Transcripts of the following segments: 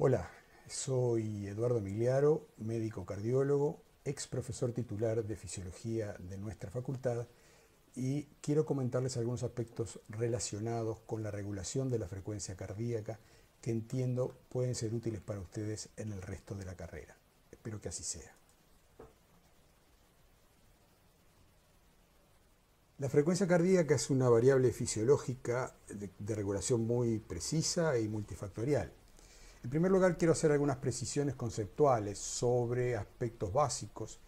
Hola, soy Eduardo Migliaro, médico cardiólogo, ex profesor titular de fisiología de nuestra facultad y quiero comentarles algunos aspectos relacionados con la regulación de la frecuencia cardíaca que entiendo pueden ser útiles para ustedes en el resto de la carrera. Espero que así sea. La frecuencia cardíaca es una variable fisiológica de, de regulación muy precisa y multifactorial. En primer lugar, quiero hacer algunas precisiones conceptuales sobre aspectos básicos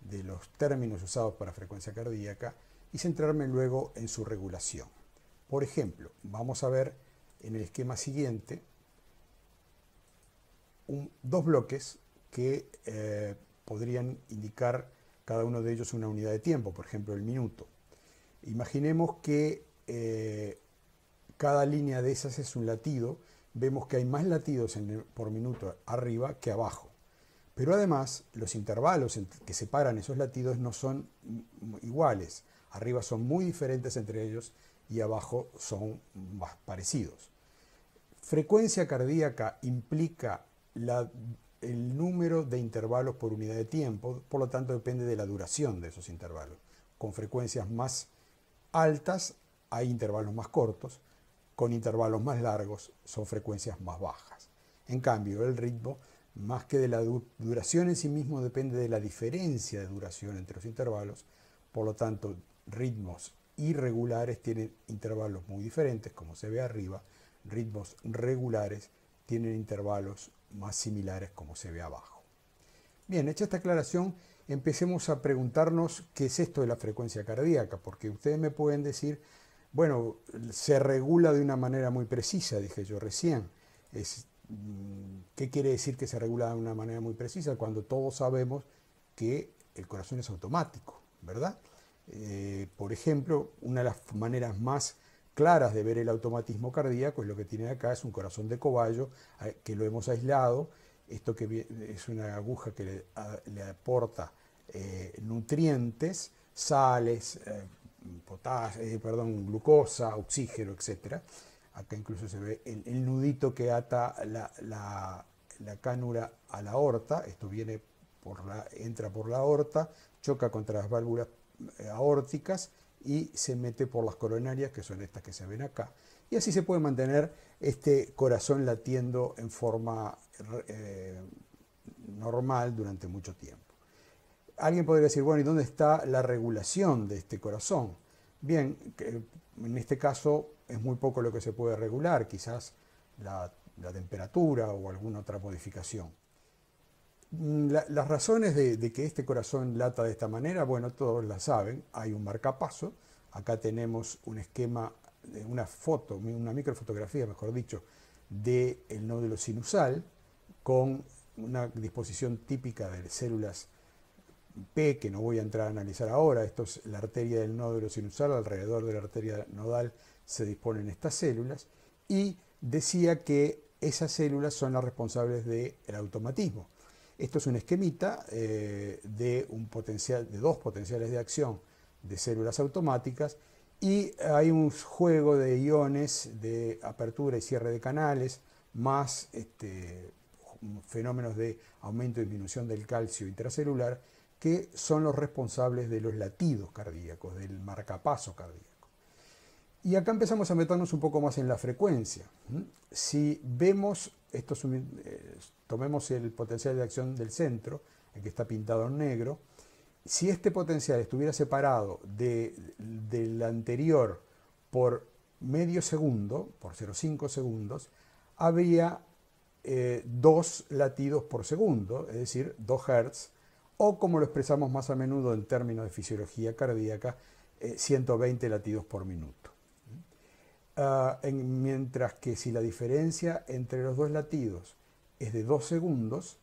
de los términos usados para frecuencia cardíaca y centrarme luego en su regulación. Por ejemplo, vamos a ver en el esquema siguiente dos bloques que eh, podrían indicar cada uno de ellos una unidad de tiempo, por ejemplo el minuto. Imaginemos que eh, cada línea de esas es un latido vemos que hay más latidos por minuto arriba que abajo. Pero además, los intervalos que separan esos latidos no son iguales. Arriba son muy diferentes entre ellos y abajo son más parecidos. Frecuencia cardíaca implica el número de intervalos por unidad de tiempo, por lo tanto depende de la duración de esos intervalos. Con frecuencias más altas hay intervalos más cortos, con intervalos más largos son frecuencias más bajas. En cambio, el ritmo, más que de la duración en sí mismo, depende de la diferencia de duración entre los intervalos. Por lo tanto, ritmos irregulares tienen intervalos muy diferentes, como se ve arriba. Ritmos regulares tienen intervalos más similares, como se ve abajo. Bien, hecha esta aclaración, empecemos a preguntarnos qué es esto de la frecuencia cardíaca, porque ustedes me pueden decir bueno, se regula de una manera muy precisa, dije yo recién. Mm, ¿Qué quiere decir que se regula de una manera muy precisa? Cuando todos sabemos que el corazón es automático, ¿verdad? Eh, por ejemplo, una de las maneras más claras de ver el automatismo cardíaco es lo que tiene acá, es un corazón de cobayo que lo hemos aislado. Esto que es una aguja que le, aporta eh, nutrientes, sales, eh, eh, perdón, glucosa, oxígeno, etc. Acá incluso se ve el, nudito que ata la, la, cánula a la aorta. Esto viene por la, entra por la aorta, choca contra las válvulas eh, aórticas y se mete por las coronarias, que son estas que se ven acá. Y así se puede mantener este corazón latiendo en forma eh, normal durante mucho tiempo alguien podría decir, bueno, ¿y dónde está la regulación de este corazón? Bien, en este caso es muy poco lo que se puede regular, quizás la, temperatura o alguna otra modificación. Mm, las razones de, que este corazón lata de esta manera, bueno, todos la saben, hay un marcapaso, acá tenemos un esquema, eh, una foto, una microfotografía, mejor dicho, del nódulo sinusal con una disposición típica de células P, que no voy a entrar a analizar ahora, esto es la arteria del nódulo sinusal, alrededor de la arteria nodal se disponen estas células, y decía que esas células son las responsables del automatismo. Esto es un esquemita eh, de, un potencial, de dos potenciales de acción de células automáticas y hay un juego de iones de apertura y cierre de canales, más este, fenómenos de aumento y disminución del calcio intracelular que son los responsables de los latidos cardíacos, del marcapaso cardíaco. Y acá empezamos a meternos un poco más en la frecuencia. Si vemos, eh, tomemos el potencial de acción del centro, el que está pintado en negro, si este potencial estuviera separado del anterior por medio segundo, por 0,5 segundos, habría eh, dos latidos por segundo, es decir, 2 hertz, o como lo expresamos más a menudo en términos de fisiología cardíaca, 120 eh, latidos por minuto. Ah, mientras que si la diferencia entre los dos latidos es de 2 segundos,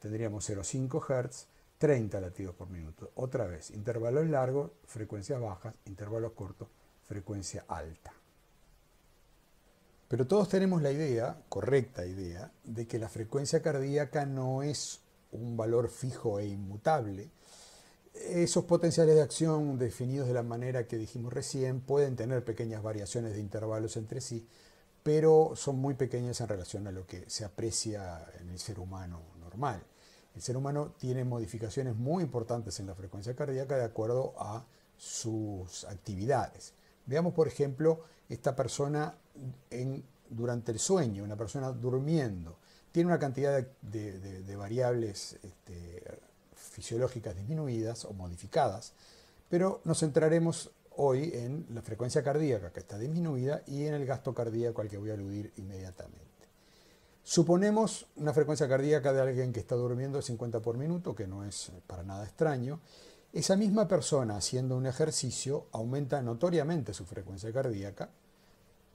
tendríamos 0,5 Hz, 30 latidos por minuto. Otra vez, intervalos largos, frecuencias bajas, intervalos cortos, frecuencia alta. Pero todos tenemos la idea, correcta idea, de que la frecuencia cardíaca no es un valor fijo e inmutable, esos potenciales de acción definidos de la manera que dijimos recién pueden tener pequeñas variaciones de intervalos entre sí, pero son muy pequeñas en relación a lo que se aprecia en el ser humano normal. El ser humano tiene modificaciones muy importantes en la frecuencia cardíaca de acuerdo a sus actividades. Veamos, por ejemplo, esta persona durante el sueño, una persona durmiendo tiene una cantidad de, variables este, fisiológicas disminuidas o modificadas, pero nos centraremos hoy en la frecuencia cardíaca que está disminuida y en el gasto cardíaco al que voy a aludir inmediatamente. Suponemos una frecuencia cardíaca de alguien que está durmiendo 50 por minuto, que no es para nada extraño. Esa misma persona haciendo un ejercicio aumenta notoriamente su frecuencia cardíaca,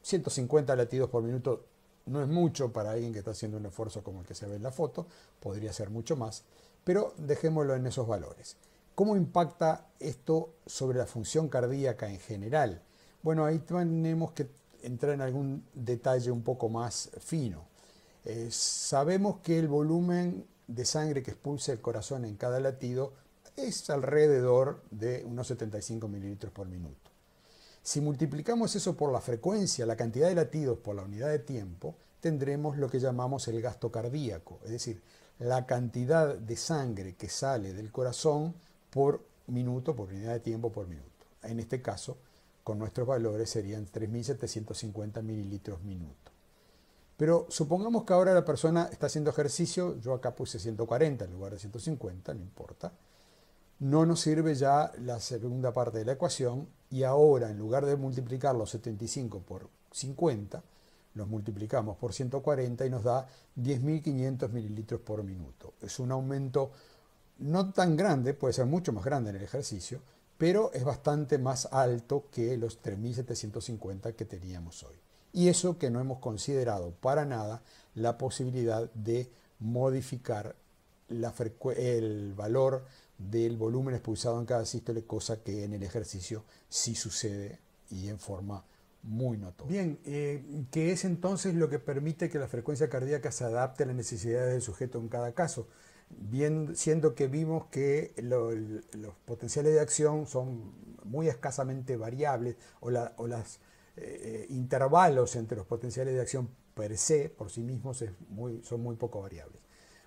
150 latidos por minuto no es mucho para alguien que está haciendo un esfuerzo como el que se ve en la foto, podría ser mucho más, pero dejémoslo en esos valores. ¿Cómo impacta esto sobre la función cardíaca en general? Bueno, ahí tenemos que entrar en algún detalle un poco más fino. Eh, sabemos que el volumen de sangre que expulsa el corazón en cada latido es alrededor de unos 75 mililitros por minuto. Si multiplicamos eso por la frecuencia, la cantidad de latidos por la unidad de tiempo, tendremos lo que llamamos el gasto cardíaco, es decir, la cantidad de sangre que sale del corazón por minuto, por unidad de tiempo por minuto. En este caso, con nuestros valores serían 3.750 mililitros minuto. Pero supongamos que ahora la persona está haciendo ejercicio, yo acá puse 140 en lugar de 150, no importa no nos sirve ya la segunda parte de la ecuación y ahora en lugar de multiplicar los 75 por 50, los multiplicamos por 140 y nos da 10.500 mililitros por minuto. Es un aumento no tan grande, puede ser mucho más grande en el ejercicio, pero es bastante más alto que los 3.750 que teníamos hoy. Y eso que no hemos considerado para nada la posibilidad de modificar el valor del volumen expulsado en cada sístole, cosa que en el ejercicio sí sucede y en forma muy notoria. Bien, ¿qué eh, que es entonces lo que permite que la frecuencia cardíaca se adapte a las necesidades del sujeto en cada caso? Bien, siendo que vimos que los potenciales de acción son muy escasamente variables o, la, las eh, intervalos entre los potenciales de acción per se, por sí mismos, es muy, son muy poco variables.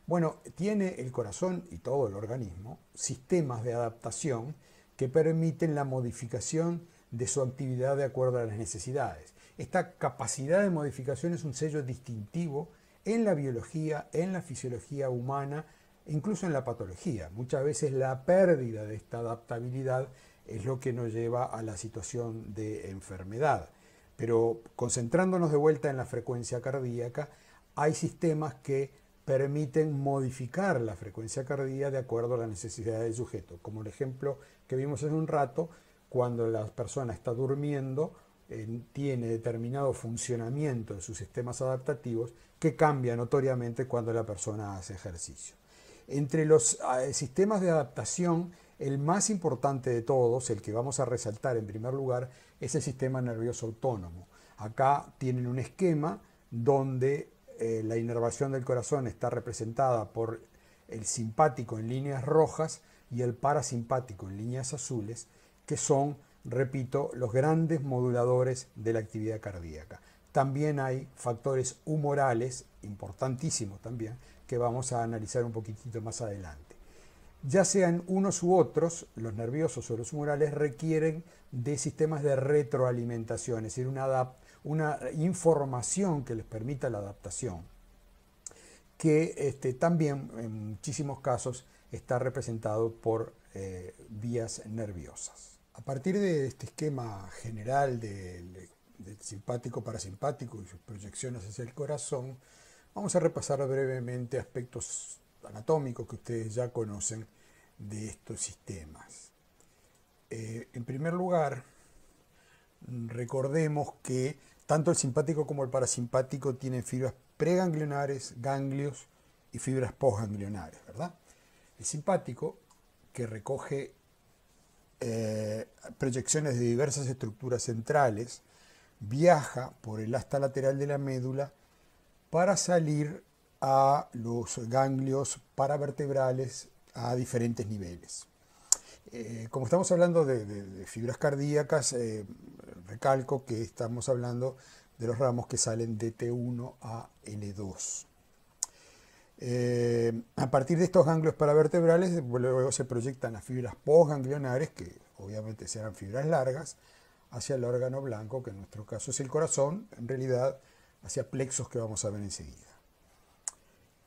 Bueno, tiene el corazón y todo el organismo sistemas de adaptación que permiten la modificación de su actividad de acuerdo a las necesidades. Esta capacidad de modificación es un sello distintivo en la biología, en la fisiología humana, incluso en la patología. Muchas veces la pérdida de esta adaptabilidad es lo que nos lleva a la situación de enfermedad. Pero concentrándonos de vuelta en la frecuencia cardíaca, hay sistemas que permiten modificar la frecuencia cardíaca de acuerdo a la necesidad del sujeto. Como el ejemplo que vimos hace un rato, cuando la persona está durmiendo, eh, tiene determinado funcionamiento de sus sistemas adaptativos que cambia notoriamente cuando la persona hace ejercicio. Entre los ah, sistemas de adaptación, el más importante de todos, el que vamos a resaltar en primer lugar, es el sistema nervioso autónomo. Acá tienen un esquema donde eh, la inervación del corazón está representada por el simpático en líneas rojas y el parasimpático en líneas azules, que son, repito, los grandes moduladores de la actividad cardíaca. También hay factores humorales, importantísimos también, que vamos a analizar un poquitito más adelante. Ya sean unos u otros, los nerviosos o los humorales requieren de sistemas de retroalimentación, es decir, una adaptación una información que les permita la adaptación, que este, también en muchísimos casos está representado por eh, vías nerviosas. A partir de este esquema general del simpático parasimpático y sus proyecciones hacia el corazón, vamos a repasar brevemente aspectos anatómicos que ustedes ya conocen de estos sistemas. Eh, en primer lugar, recordemos que tanto el simpático como el parasimpático tienen fibras preganglionares, ganglios y fibras posganglionares, ¿verdad? El simpático, que recoge eh, proyecciones de diversas estructuras centrales, viaja por el asta lateral de la médula para salir a los ganglios paravertebrales a diferentes niveles. Eh, como estamos hablando de, fibras cardíacas, eh, calco que estamos hablando de los ramos que salen de T1 a n 2 eh, a partir de estos ganglios paravertebrales, luego se proyectan las fibras posganglionares, que obviamente serán fibras largas, hacia el órgano blanco, que en nuestro caso es el corazón, en realidad hacia plexos que vamos a ver enseguida.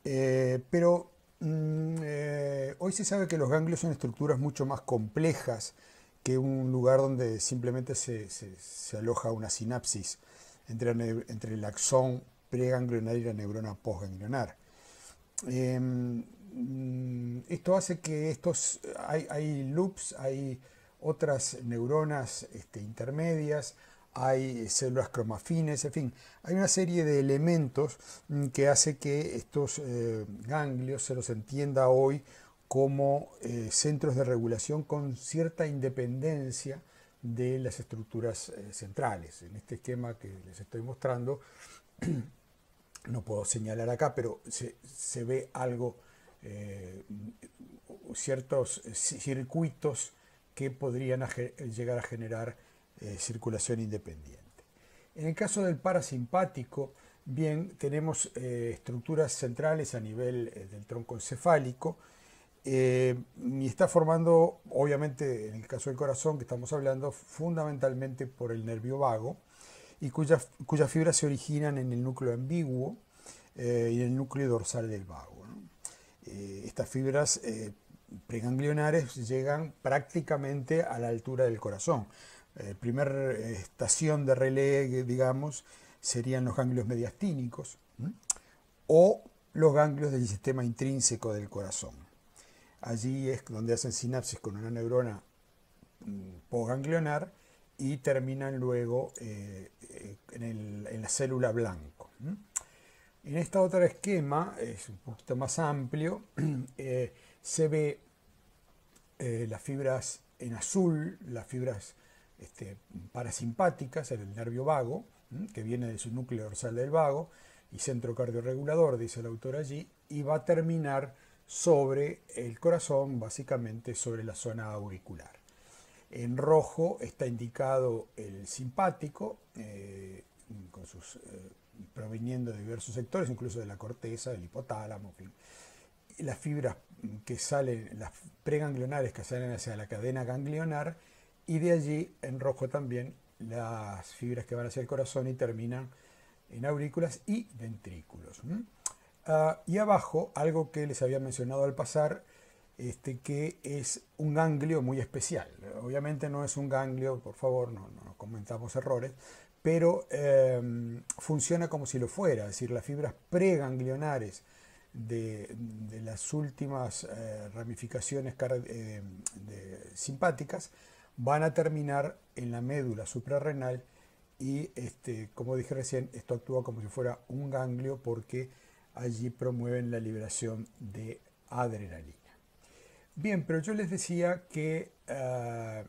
Eh, pero mm, eh, hoy se sabe que los ganglios son estructuras mucho más complejas que un lugar donde simplemente se, aloja una sinapsis entre, entre el axón preganglionar y la neurona postganglionar. Em, mm, esto hace que estos, hay, loops, hay otras neuronas este, intermedias, hay células cromafines, en fin, hay una serie de elementos mm, que hace que estos eh, ganglios se los entienda hoy como eh, centros de regulación con cierta independencia de las estructuras eh, centrales. En este esquema que les estoy mostrando, no puedo señalar acá, pero se, ve algo, eh, ciertos circuitos que podrían llegar a generar circulación independiente. En el caso del parasimpático, bien, tenemos estructuras centrales a nivel del tronco encefálico, eh, y está formando, obviamente, en el caso del corazón que estamos hablando, fundamentalmente por el nervio vago y cuyas fibras se originan en el núcleo ambiguo eh, y en el núcleo dorsal del vago. Eh, estas fibras preganglionares llegan prácticamente a la altura del corazón. La primera estación de relé, digamos, serían los ganglios mediastínicos o los ganglios del sistema intrínseco del corazón. Allí es donde hacen sinapsis con una neurona mm, poganglionar y terminan luego eh, eh, en, la célula blanco. En este otro esquema, es un poquito más amplio, eh, se ve las fibras en azul, las fibras este, parasimpáticas, en el nervio vago, que viene de su núcleo dorsal del vago, y centro cardiorregulador, dice el autor allí, y va a terminar sobre el corazón, básicamente sobre la zona auricular. En rojo está indicado el simpático, eh, eh, de diversos sectores, incluso de la corteza, del hipotálamo, Las fibras que salen, las preganglionares que salen hacia la cadena ganglionar, y de allí en rojo también las fibras que van hacia el corazón y terminan en aurículas y ventrículos y abajo, algo que les había mencionado al pasar, este, que es un ganglio muy especial. Obviamente no es un ganglio, por favor, no, comentamos errores, pero em, funciona como si lo fuera, es decir, las fibras preganglionares de, las últimas eh, ramificaciones eh, simpáticas van a terminar en la médula suprarrenal y, este, como dije recién, esto actúa como si fuera un ganglio porque allí promueven la liberación de adrenalina. Bien, pero yo les decía que eh,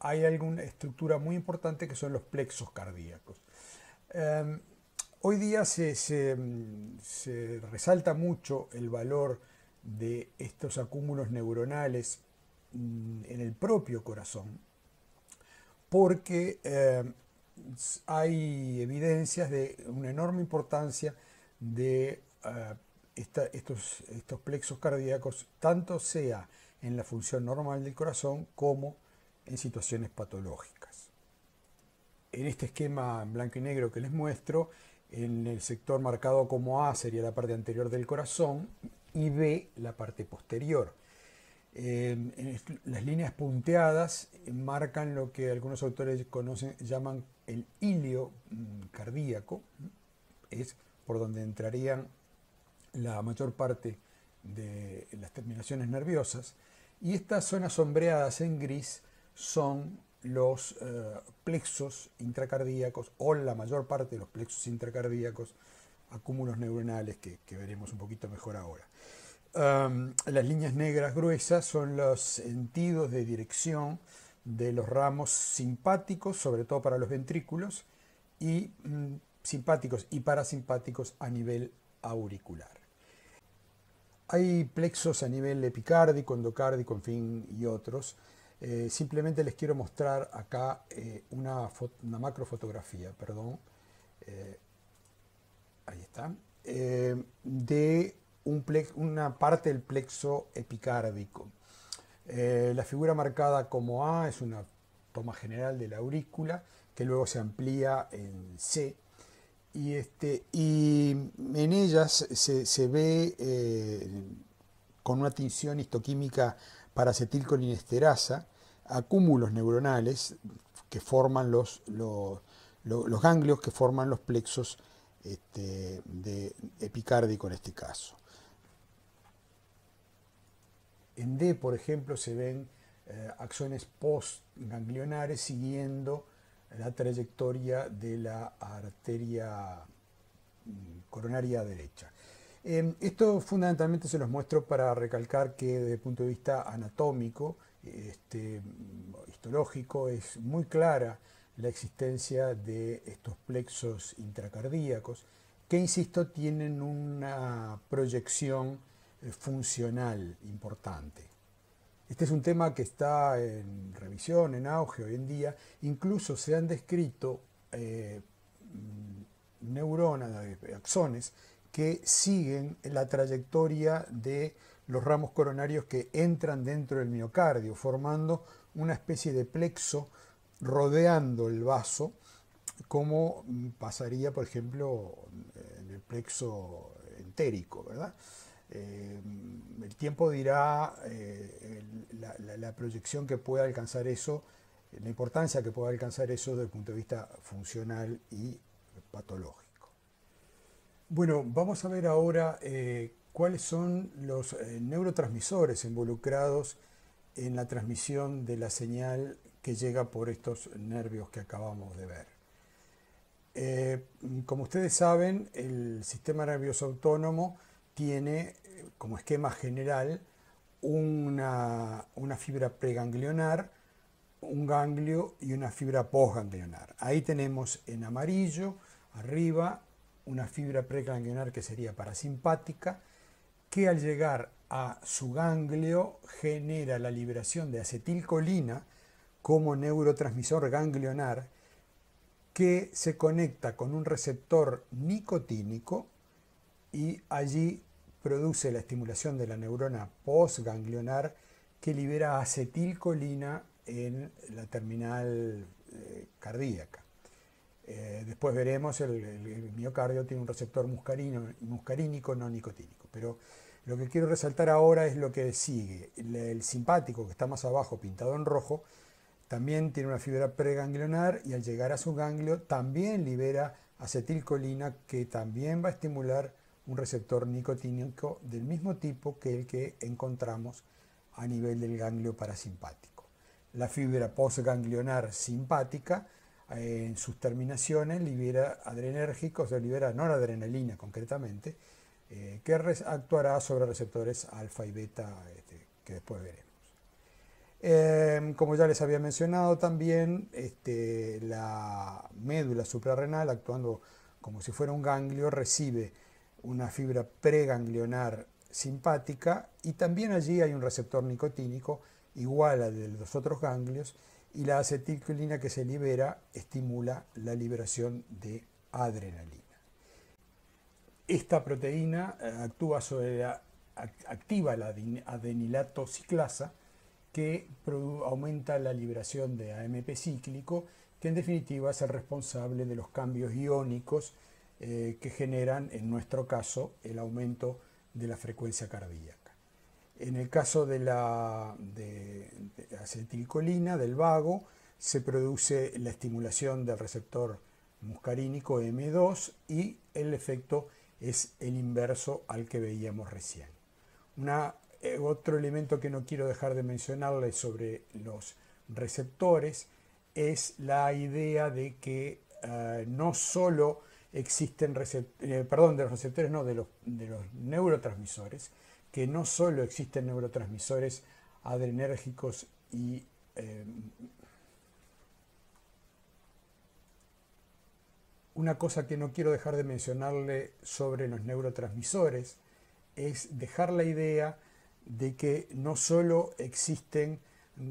hay alguna estructura muy importante que son los plexos cardíacos. Eh, hoy día se, resalta mucho el valor de estos acúmulos neuronales mm, en el propio corazón, porque eh, hay evidencias de una enorme importancia de ah, estos, plexos cardíacos, tanto sea en la función normal del corazón como en situaciones patológicas. En este esquema en blanco y negro que les muestro, en el sector marcado como A sería la parte anterior del corazón y B la parte posterior. las líneas punteadas marcan lo que algunos autores conocen, llaman el hilio mm, cardíaco, es por donde entrarían la mayor parte de las terminaciones nerviosas. Y estas zonas sombreadas en gris son los eh, plexos intracardíacos o la mayor parte de los plexos intracardíacos, acúmulos neuronales que, veremos un poquito mejor ahora. las líneas negras gruesas son los sentidos de dirección de los ramos simpáticos, sobre todo para los ventrículos, y mm, simpáticos y parasimpáticos a nivel auricular. Hay plexos a nivel epicárdico, endocárdico, en fin, y otros. Eh, simplemente les quiero mostrar acá eh, una, macrofotografía, perdón, eh, ahí está, de una parte del plexo epicárdico. la figura marcada como A es una toma general de la aurícula que luego se amplía en C y, este, y en ellas se, ve eh, con una tinción histoquímica paracetilcolinesterasa acúmulos neuronales que forman los, los, ganglios que forman los plexos este, de epicárdico en este caso. En D, por ejemplo, se ven eh, acciones postganglionares siguiendo la trayectoria de la arteria mm, coronaria derecha. Em, esto fundamentalmente se los muestro para recalcar que desde el punto de vista anatómico, este, mm, histológico, es muy clara la existencia de estos plexos intracardíacos que, insisto, tienen una proyección eh, funcional importante. Este es un tema que está en revisión, en auge hoy en día. Incluso se han descrito eh, neuronas, axones, que siguen la trayectoria de los ramos coronarios que entran dentro del miocardio, formando una especie de plexo rodeando el vaso, como pasaría, por ejemplo, en el plexo entérico, ¿verdad? Eh, el tiempo dirá eh, la, proyección que pueda alcanzar eso, la importancia que pueda alcanzar eso desde el punto de vista funcional y patológico. Bueno, vamos a ver ahora eh, cuáles son los neurotransmisores involucrados en la transmisión de la señal que llega por estos nervios que acabamos de ver. como ustedes saben, el sistema nervioso autónomo tiene como esquema general, una, fibra preganglionar, un ganglio y una fibra postganglionar Ahí tenemos en amarillo, arriba, una fibra preganglionar que sería parasimpática, que al llegar a su ganglio genera la liberación de acetilcolina como neurotransmisor ganglionar que se conecta con un receptor nicotínico y allí produce la estimulación de la neurona postganglionar que libera acetilcolina en la terminal eh, cardíaca. Eh, después veremos, el, miocardio tiene un receptor muscarínico no nicotínico, pero lo que quiero resaltar ahora es lo que sigue. el simpático, que está más abajo pintado en rojo, también tiene una fibra preganglionar y al llegar a su ganglio también libera acetilcolina que también va a estimular un receptor nicotínico del mismo tipo que el que encontramos a nivel del ganglio parasimpático. La fibra postganglionar simpática eh, en sus terminaciones libera adrenérgicos, o libera noradrenalina concretamente, eh, que actuará sobre receptores alfa y beta este, que después veremos. Em, como ya les había mencionado también, este, la médula suprarrenal actuando como si fuera un ganglio recibe una fibra preganglionar simpática y también allí hay un receptor nicotínico igual al de los otros ganglios y la acetilcolina que se libera estimula la liberación de adrenalina. Esta proteína eh, actúa sobre activa la adenilato ciclasa que aumenta la liberación de AMP cíclico que en definitiva es el responsable de los cambios iónicos eh, que generan, en nuestro caso, el aumento de la frecuencia cardíaca. En el caso de la acetilcolina, del vago, se produce la estimulación del receptor muscarínico M2 y el efecto es el inverso al que veíamos recién. Eh, otro elemento que no quiero dejar de mencionarles sobre los receptores es la idea de que eh, no solo existen, eh, perdón, de los receptores, no, de los, de los neurotransmisores, que no solo existen neurotransmisores adrenérgicos y... Em, una cosa que no quiero dejar de mencionarle sobre los neurotransmisores es dejar la idea de que no solo existen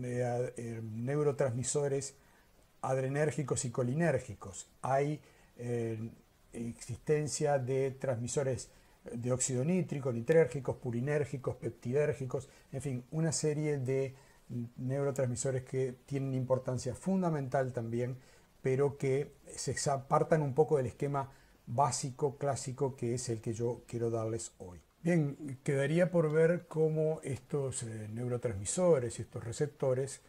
eh, em, neurotransmisores adrenérgicos y colinérgicos, hay em, existencia de transmisores de óxido nítrico, nitrérgicos, purinérgicos, peptidérgicos, en fin, una serie de neurotransmisores que tienen importancia fundamental también, pero que se apartan un poco del esquema básico, clásico, que es el que yo quiero darles hoy. Bien, quedaría por ver cómo estos eh, neurotransmisores, y estos receptores,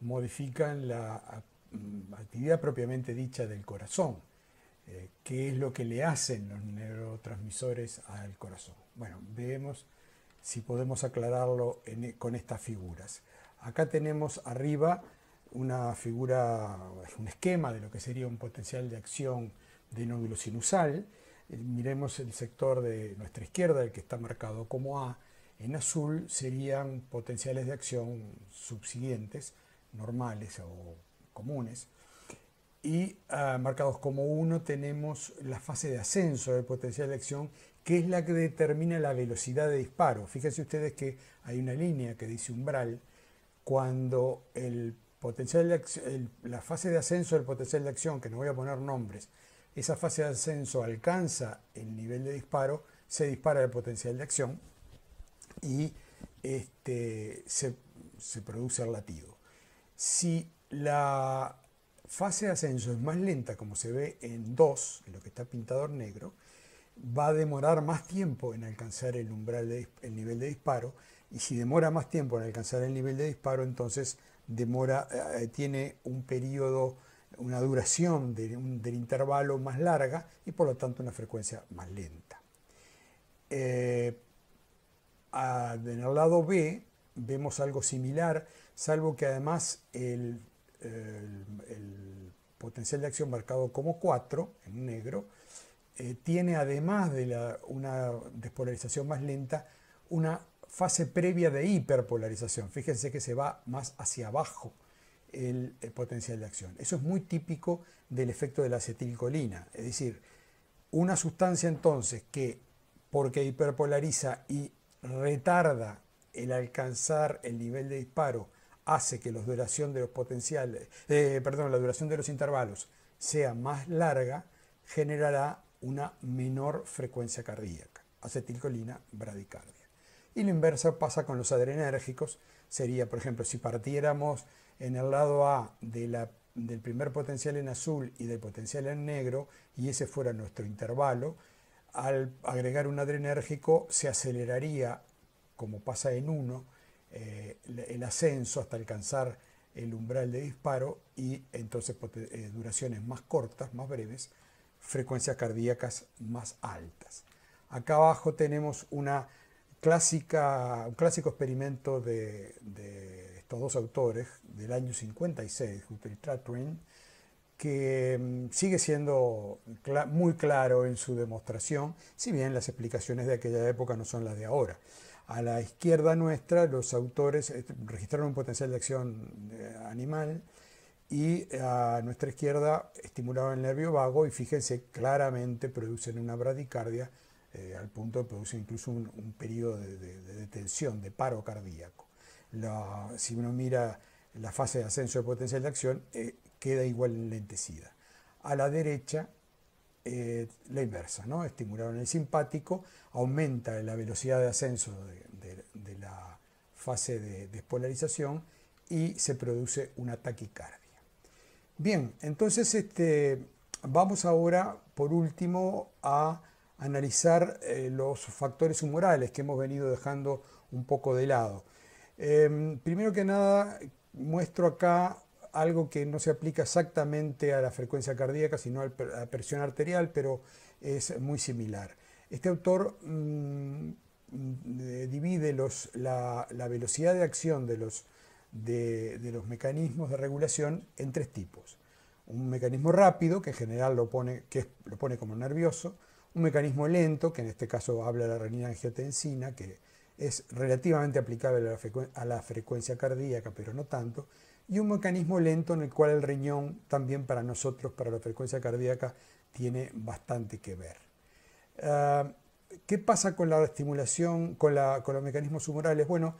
modifican la mm, actividad propiamente dicha del corazón. Eh, qué es lo que le hacen los neurotransmisores al corazón. Bueno, vemos si podemos aclararlo e, con estas figuras. Acá tenemos arriba una figura, un esquema de lo que sería un potencial de acción de nódulo sinusal. Eh, miremos el sector de nuestra izquierda, el que está marcado como A. En azul serían potenciales de acción subsiguientes, normales o comunes y ah, marcados como 1 tenemos la fase de ascenso del potencial de acción, que es la que determina la velocidad de disparo. Fíjense ustedes que hay una línea que dice umbral. Cuando el potencial la fase de ascenso del potencial de acción, que no voy a poner nombres, esa fase de ascenso alcanza el nivel de disparo, se dispara el potencial de acción y este, se, se produce el latido. Si la fase de ascenso es más lenta, como se ve en 2, en lo que está pintado en negro, va a demorar más tiempo en alcanzar el umbral de, el nivel de disparo y si demora más tiempo en alcanzar el nivel de disparo, entonces demora, eh, eh, tiene un periodo, una duración del intervalo más larga y por lo tanto una frecuencia más lenta. Eh, en el lado B vemos algo similar, salvo que además el el, potencial de acción marcado como 4, en negro, eh, tiene además de una despolarización más lenta, una fase previa de hiperpolarización. Fíjense que se va más hacia abajo el, el potencial de acción. Eso es muy típico del efecto de la acetilcolina, es decir, una sustancia entonces que porque hiperpolariza y retarda el alcanzar el nivel de disparo hace que duración de los potenciales, eh, perdón, la duración de los intervalos sea más larga, generará una menor frecuencia cardíaca, acetilcolina, bradicardia. Y lo inverso pasa con los adrenérgicos, sería, por ejemplo, si partiéramos en el lado A del primer potencial en azul y del potencial en negro, y ese fuera nuestro intervalo, al agregar un adrenérgico se aceleraría, como pasa en uno, eh, el ascenso hasta alcanzar el umbral de disparo y entonces eh, duraciones más cortas, más breves, frecuencias cardíacas más altas. Acá abajo tenemos una un clásico experimento de, estos dos autores del año 56, Júpiter y que mm, sigue siendo muy claro en su demostración, si bien las explicaciones de aquella época no son las de ahora. A la izquierda nuestra, los autores eh, registraron un potencial de acción eh, animal y eh, a nuestra izquierda estimulaban el nervio vago y fíjense, claramente producen una bradicardia al punto de producir incluso un, periodo de, detención, de paro cardíaco. si uno mira la fase de ascenso de potencial de acción, queda igual lentecida A la derecha eh, la inversa, ¿no? estimularon el simpático, aumenta la velocidad de ascenso de, la fase de despolarización y se produce una taquicardia. Bien, entonces este, vamos ahora por último a analizar eh, los factores humorales que hemos venido dejando un poco de lado. Em, primero que nada, muestro acá algo que no se aplica exactamente a la frecuencia cardíaca, sino a la presión arterial, pero es muy similar. Este autor mm, divide la, velocidad de acción de los, mecanismos de regulación en tres tipos. Un mecanismo rápido, que en general lo pone, como nervioso, un mecanismo lento, que en este caso habla de la renina angiotensina, que es relativamente aplicable a la frecuencia cardíaca, pero no tanto, y un mecanismo lento en el cual el riñón también para nosotros, para la frecuencia cardíaca, tiene bastante que ver. Ah, ¿Qué pasa con la estimulación, con, con los mecanismos humorales? Bueno,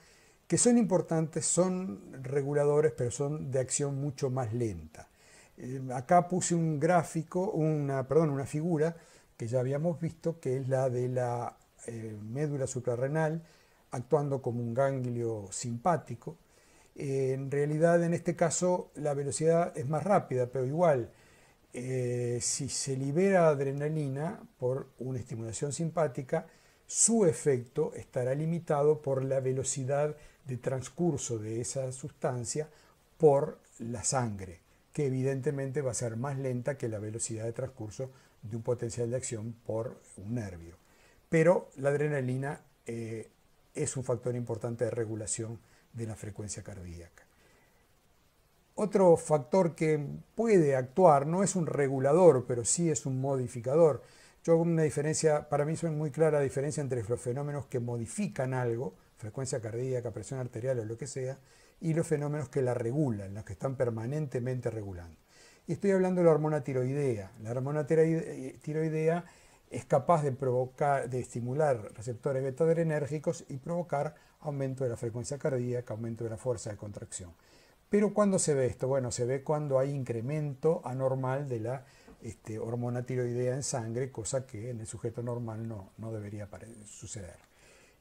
que son importantes, son reguladores, pero son de acción mucho más lenta. Eh, acá puse un gráfico, una, perdón, una figura que ya habíamos visto, que es la de la eh, médula suprarrenal actuando como un ganglio simpático, eh, en realidad, en este caso, la velocidad es más rápida, pero igual, eh, si se libera adrenalina por una estimulación simpática, su efecto estará limitado por la velocidad de transcurso de esa sustancia por la sangre, que evidentemente va a ser más lenta que la velocidad de transcurso de un potencial de acción por un nervio. Pero la adrenalina eh, es un factor importante de regulación de la frecuencia cardíaca. Otro factor que puede actuar no es un regulador, pero sí es un modificador. Yo hago una diferencia, para mí es muy clara la diferencia entre los fenómenos que modifican algo, frecuencia cardíaca, presión arterial o lo que sea, y los fenómenos que la regulan, los que están permanentemente regulando. Y estoy hablando de la hormona tiroidea. La hormona eh, tiroidea es capaz de, provocar, de estimular receptores beta-adrenérgicos y provocar aumento de la frecuencia cardíaca, aumento de la fuerza de contracción. Pero ¿cuándo se ve esto? Bueno, se ve cuando hay incremento anormal de la este, hormona tiroidea en sangre, cosa que en el sujeto normal no, no debería suceder.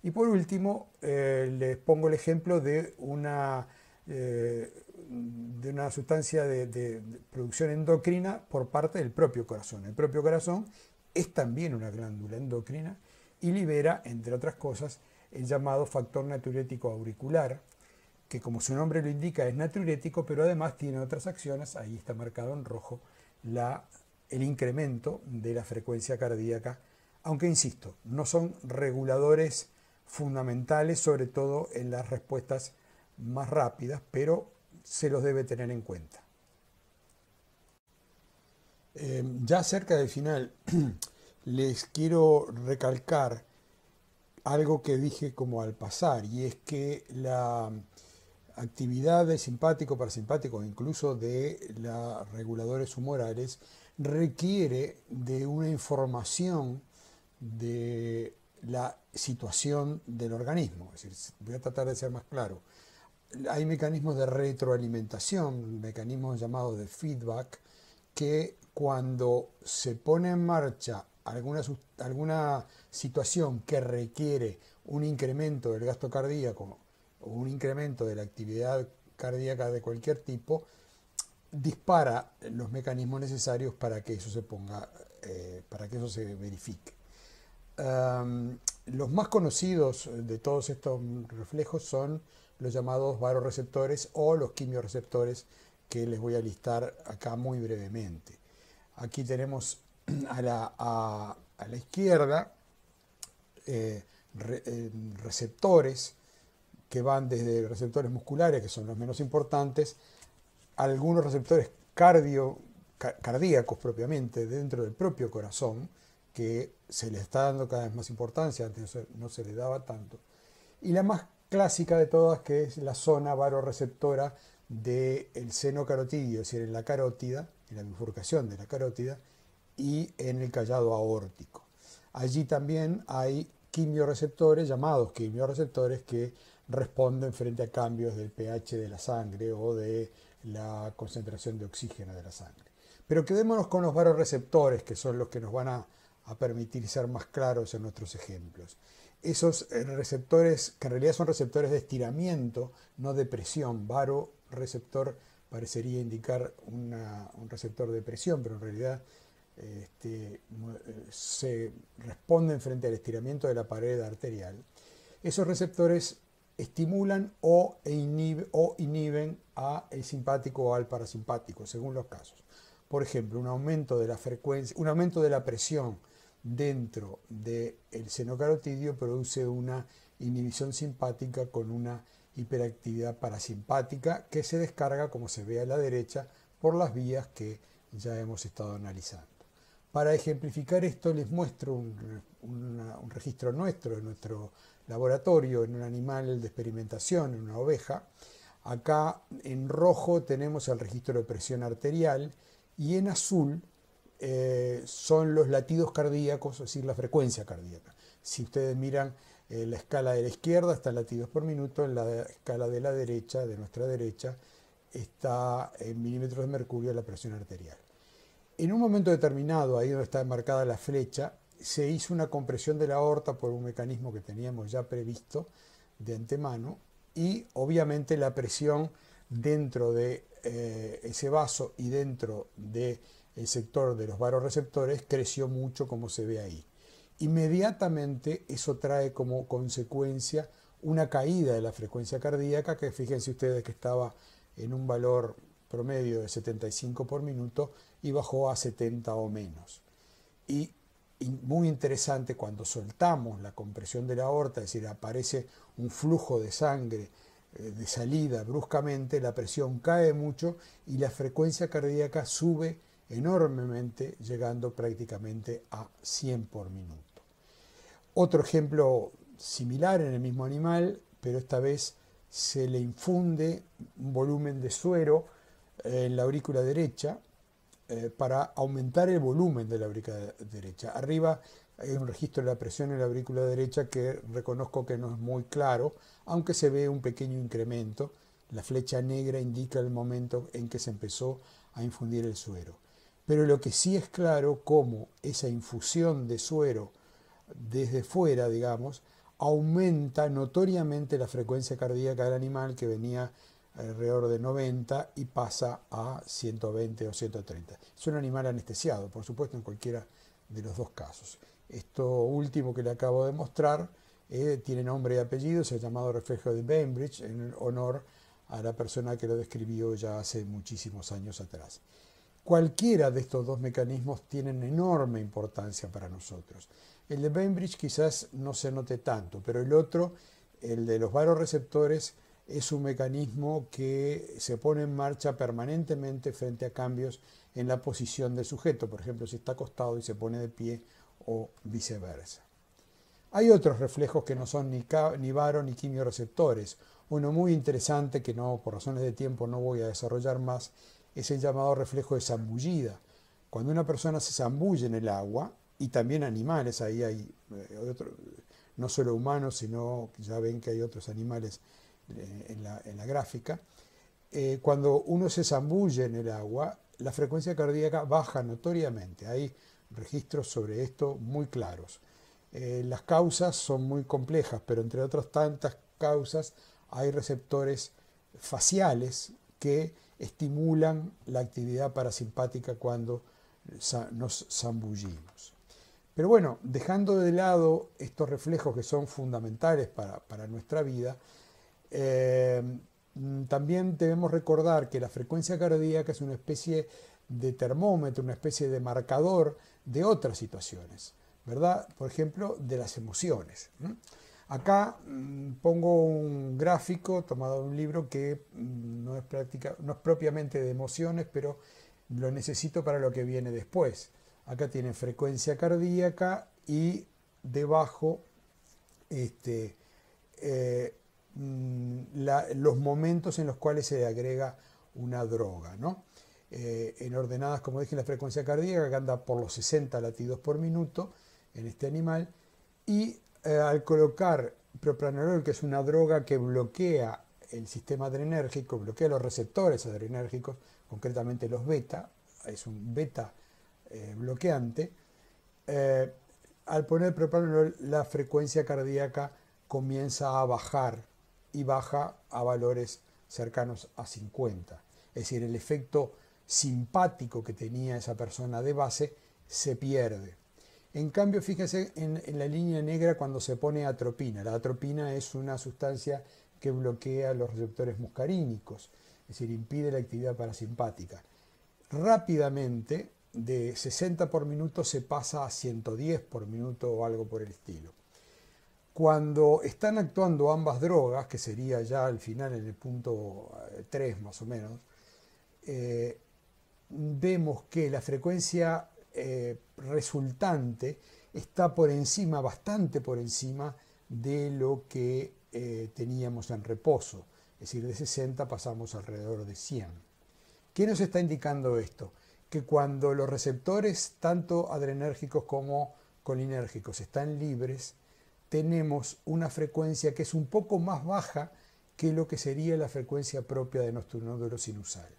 Y por último, eh, les pongo el ejemplo de una, eh, de una sustancia de, de producción endocrina por parte del propio corazón. El propio corazón es también una glándula endocrina y libera, entre otras cosas, el llamado factor natriurético auricular, que como su nombre lo indica es natriurético, pero además tiene otras acciones, ahí está marcado en rojo el incremento de la frecuencia cardíaca, aunque insisto, no son reguladores fundamentales, sobre todo en las respuestas más rápidas, pero se los debe tener en cuenta. Em, ya cerca del final, les quiero recalcar algo que dije como al pasar, y es que la actividad de simpático, parasimpático, incluso de los reguladores humorales, requiere de una información de la situación del organismo. Es decir, voy a tratar de ser más claro. Hay mecanismos de retroalimentación, mecanismos llamados de feedback, que cuando se pone en marcha alguna, situación que requiere un incremento del gasto cardíaco o un incremento de la actividad cardíaca de cualquier tipo, dispara los mecanismos necesarios para que eso se ponga, eh, para que eso se verifique. los más conocidos de todos estos reflejos son los llamados varoreceptores o los quimioreceptores que les voy a listar acá muy brevemente. Aquí tenemos a la, izquierda eh, eh, receptores que van desde receptores musculares, que son los menos importantes, algunos receptores cardíacos propiamente dentro del propio corazón, que se le está dando cada vez más importancia, antes no se le daba tanto. Y la más clásica de todas, que es la zona varoreceptora del seno carotidio, es decir, en la carótida, en la bifurcación de la carótida y en el callado aórtico. Allí también hay quimioreceptores, llamados quimioreceptores, que responden frente a cambios del pH de la sangre o de la concentración de oxígeno de la sangre. Pero quedémonos con los varoreceptores, que son los que nos van a, permitir ser más claros en nuestros ejemplos. Esos eh, receptores, que en realidad son receptores de estiramiento, no de presión, varoreceptor parecería indicar un receptor de presión, pero en realidad este, eh, se responden frente al estiramiento de la pared arterial. Esos receptores estimulan o, inhiben, o a el simpático o al parasimpático, según los casos. Por ejemplo, un aumento de la frecuencia, un aumento de la presión dentro del seno senocarotidio produce una inhibición simpática con una hiperactividad parasimpática que se descarga, como se ve a la derecha, por las vías que ya hemos estado analizando. Para ejemplificar esto les muestro un, registro nuestro, en nuestro laboratorio, en un animal de experimentación, en una oveja. Acá en rojo tenemos el registro de presión arterial y en azul eh, son los latidos cardíacos, es decir, la frecuencia cardíaca. Si ustedes miran eh, la escala de la izquierda, está latidos por minuto, en la escala de la derecha, de nuestra derecha, está en milímetros de mercurio la presión arterial. En un momento determinado, ahí donde está marcada la flecha, se hizo una compresión de la aorta por un mecanismo que teníamos ya previsto de antemano y obviamente la presión dentro de eh, ese vaso y dentro de el sector de los varoreceptores creció mucho como se ve ahí. Inmediatamente eso trae como consecuencia una caída de la frecuencia cardíaca que fíjense ustedes que estaba en un valor promedio de 75 por minuto y bajó a 70 o menos. Y, y muy interesante cuando soltamos la compresión de la aorta, es decir, aparece un flujo de sangre eh, de salida bruscamente, la presión cae mucho y la frecuencia cardíaca sube enormemente, llegando prácticamente a 100 por minuto. Otro ejemplo similar en el mismo animal, pero esta vez se le infunde un volumen de suero eh, en la aurícula derecha eh, para aumentar el volumen de la aurícula derecha. Arriba hay un registro de la presión en la aurícula derecha que reconozco que no es muy claro, aunque se ve un pequeño incremento. La flecha negra indica el momento en que se empezó a infundir el suero. Pero lo que sí es claro cómo esa infusión de suero desde fuera, digamos, aumenta notoriamente la frecuencia cardíaca del animal que venía alrededor de 90 y pasa a 120 o 130. Es un animal anestesiado, por supuesto, en cualquiera de los dos casos. Esto último que le acabo de mostrar eh, tiene nombre y apellido, se ha llamado reflejo de Bainbridge en honor a la persona que lo describió ya hace muchísimos años atrás. Cualquiera de estos dos mecanismos tienen enorme importancia para nosotros. El de Bainbridge quizás no se note tanto, pero el otro, el de los varoreceptores, es un mecanismo que se pone en marcha permanentemente frente a cambios en la posición del sujeto, por ejemplo, si está acostado y se pone de pie o viceversa. Hay otros reflejos que no son ni, ni varo ni quimioreceptores. Uno muy interesante que no, por razones de tiempo no voy a desarrollar más es el llamado reflejo de zambullida. Cuando una persona se zambulle en el agua, y también animales, ahí hay eh, no solo humanos, sino ya ven que hay otros animales eh, en la, gráfica, eh, cuando uno se zambulle en el agua, la frecuencia cardíaca baja notoriamente. Hay registros sobre esto muy claros. las causas son muy complejas, pero entre otras tantas causas hay receptores faciales que estimulan la actividad parasimpática cuando nos zambullimos. Pero bueno, dejando de lado estos reflejos que son fundamentales para, nuestra vida, eh, mm, también debemos recordar que la frecuencia cardíaca es una especie de termómetro, una especie de marcador de otras situaciones, ¿verdad? Por ejemplo, de las emociones. Acá mm, pongo un gráfico tomado de un libro que mm, no, es práctica, no es propiamente de emociones, pero lo necesito para lo que viene después. Acá tienen frecuencia cardíaca y debajo este, eh, mm, los momentos en los cuales se agrega una droga. ¿no? Eh, en ordenadas, como dije, la frecuencia cardíaca que anda por los 60 latidos por minuto en este animal y eh, al colocar propranolol, que es una droga que bloquea el sistema adrenérgico, bloquea los receptores adrenérgicos, concretamente los beta, es un beta eh, bloqueante, eh, al poner propranolol la frecuencia cardíaca comienza a bajar y baja a valores cercanos a 50. Es decir, el efecto simpático que tenía esa persona de base se pierde. En cambio, fíjense en, la línea negra cuando se pone atropina. La atropina es una sustancia que bloquea los receptores muscarínicos, es decir, impide la actividad parasimpática. Rápidamente, de 60 por minuto se pasa a 110 por minuto o algo por el estilo. Cuando están actuando ambas drogas, que sería ya al final en el punto 3 eh, más o menos, eh, vemos que la frecuencia eh, resultante está por encima, bastante por encima de lo que eh, teníamos en reposo. Es decir, de 60 pasamos alrededor de 100. ¿Qué nos está indicando esto? Que cuando los receptores, tanto adrenérgicos como colinérgicos, están libres, tenemos una frecuencia que es un poco más baja que lo que sería la frecuencia propia de nuestro nódulo sinusal.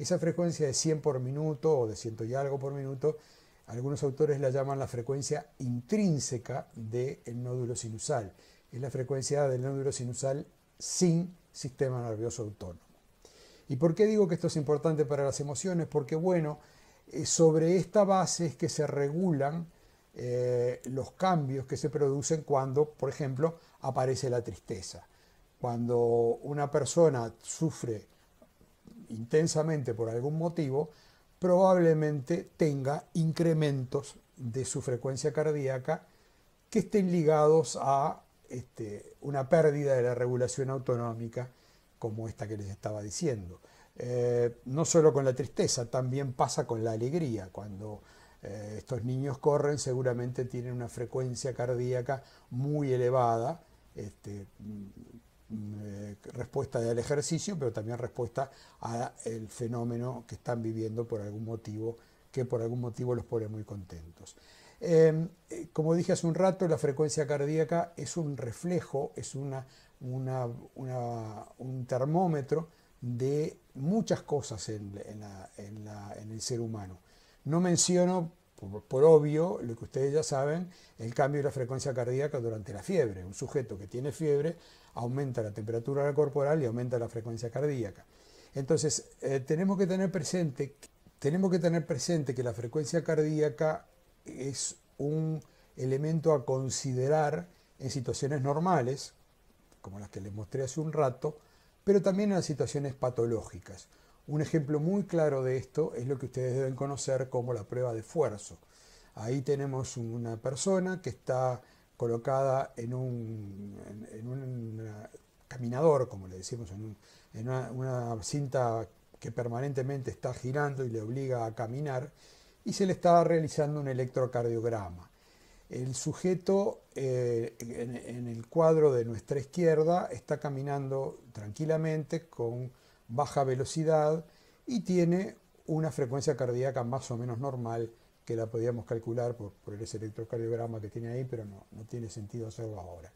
Esa frecuencia de 100 por minuto o de ciento y algo por minuto, algunos autores la llaman la frecuencia intrínseca del nódulo sinusal. Es la frecuencia del nódulo sinusal sin sistema nervioso autónomo. ¿Y por qué digo que esto es importante para las emociones? Porque, bueno, eh, sobre esta base es que se regulan eh, los cambios que se producen cuando, por ejemplo, aparece la tristeza. Cuando una persona sufre intensamente por algún motivo, probablemente tenga incrementos de su frecuencia cardíaca que estén ligados a este, una pérdida de la regulación autonómica como esta que les estaba diciendo. Eh, no solo con la tristeza, también pasa con la alegría. Cuando eh, estos niños corren seguramente tienen una frecuencia cardíaca muy elevada, este, eh, respuesta del ejercicio, pero también respuesta al fenómeno que están viviendo por algún motivo, que por algún motivo los pone muy contentos. Em, eh, como dije hace un rato, la frecuencia cardíaca es un reflejo, es un termómetro de muchas cosas en, el ser humano. No menciono por, obvio, lo que ustedes ya saben, el cambio de la frecuencia cardíaca durante la fiebre. Un sujeto que tiene fiebre aumenta la temperatura corporal y aumenta la frecuencia cardíaca. Entonces, eh, tenemos, que tener presente, tenemos que tener presente que la frecuencia cardíaca es un elemento a considerar en situaciones normales, como las que les mostré hace un rato, pero también en situaciones patológicas. Un ejemplo muy claro de esto es lo que ustedes deben conocer como la prueba de esfuerzo. Ahí tenemos una persona que está colocada en un, un caminador, como le decimos, en, una, cinta que permanentemente está girando y le obliga a caminar, y se le está realizando un electrocardiograma. El sujeto eh, en el cuadro de nuestra izquierda está caminando tranquilamente con baja velocidad y tiene una frecuencia cardíaca más o menos normal que la podíamos calcular por, ese electrocardiograma que tiene ahí, pero no, no tiene sentido hacerlo ahora.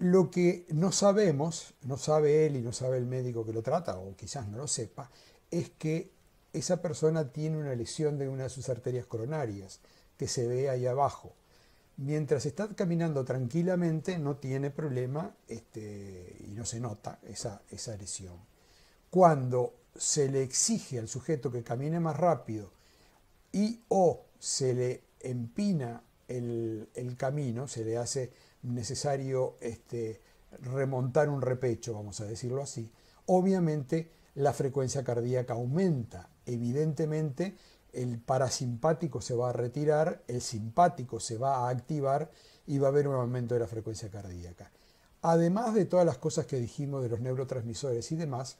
Lo que no sabemos, no sabe él y no sabe el médico que lo trata, o quizás no lo sepa, es que esa persona tiene una lesión de una de sus arterias coronarias, que se ve ahí abajo. Mientras está caminando tranquilamente, no tiene problema este, y no se nota esa, esa lesión. Cuando se le exige al sujeto que camine más rápido y o se le empina el, el camino, se le hace necesario este, remontar un repecho, vamos a decirlo así, obviamente la frecuencia cardíaca aumenta. Evidentemente el parasimpático se va a retirar, el simpático se va a activar y va a haber un aumento de la frecuencia cardíaca. Además de todas las cosas que dijimos de los neurotransmisores y demás,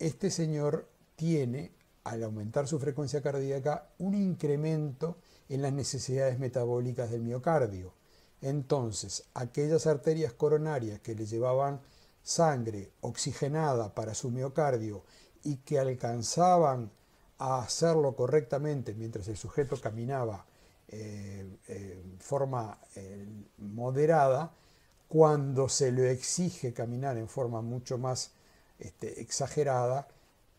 este señor tiene al aumentar su frecuencia cardíaca, un incremento en las necesidades metabólicas del miocardio. Entonces, aquellas arterias coronarias que le llevaban sangre oxigenada para su miocardio y que alcanzaban a hacerlo correctamente mientras el sujeto caminaba eh, eh, en forma eh, moderada, cuando se le exige caminar en forma mucho más este, exagerada,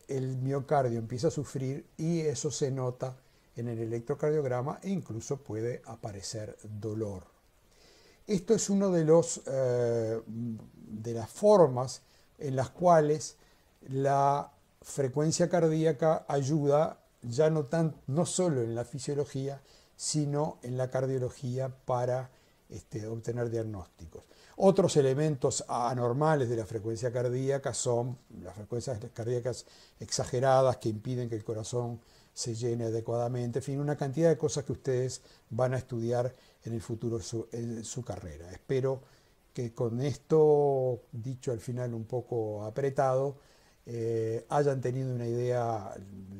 el miocardio empieza a sufrir y eso se nota en el electrocardiograma e incluso puede aparecer dolor. Esto es una de, eh, de las formas en las cuales la frecuencia cardíaca ayuda ya no, no solo en la fisiología, sino en la cardiología para este, obtener diagnósticos. Otros elementos anormales de la frecuencia cardíaca son las frecuencias cardíacas exageradas que impiden que el corazón se llene adecuadamente, en fin, una cantidad de cosas que ustedes van a estudiar en el futuro en su carrera. Espero que con esto, dicho al final un poco apretado, eh, hayan tenido una idea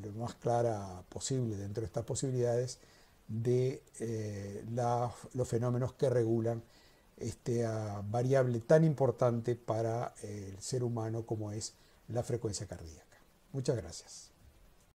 lo más clara posible dentro de estas posibilidades de eh, los fenómenos que regulan este, variable tan importante para el ser humano como es la frecuencia cardíaca. Muchas gracias.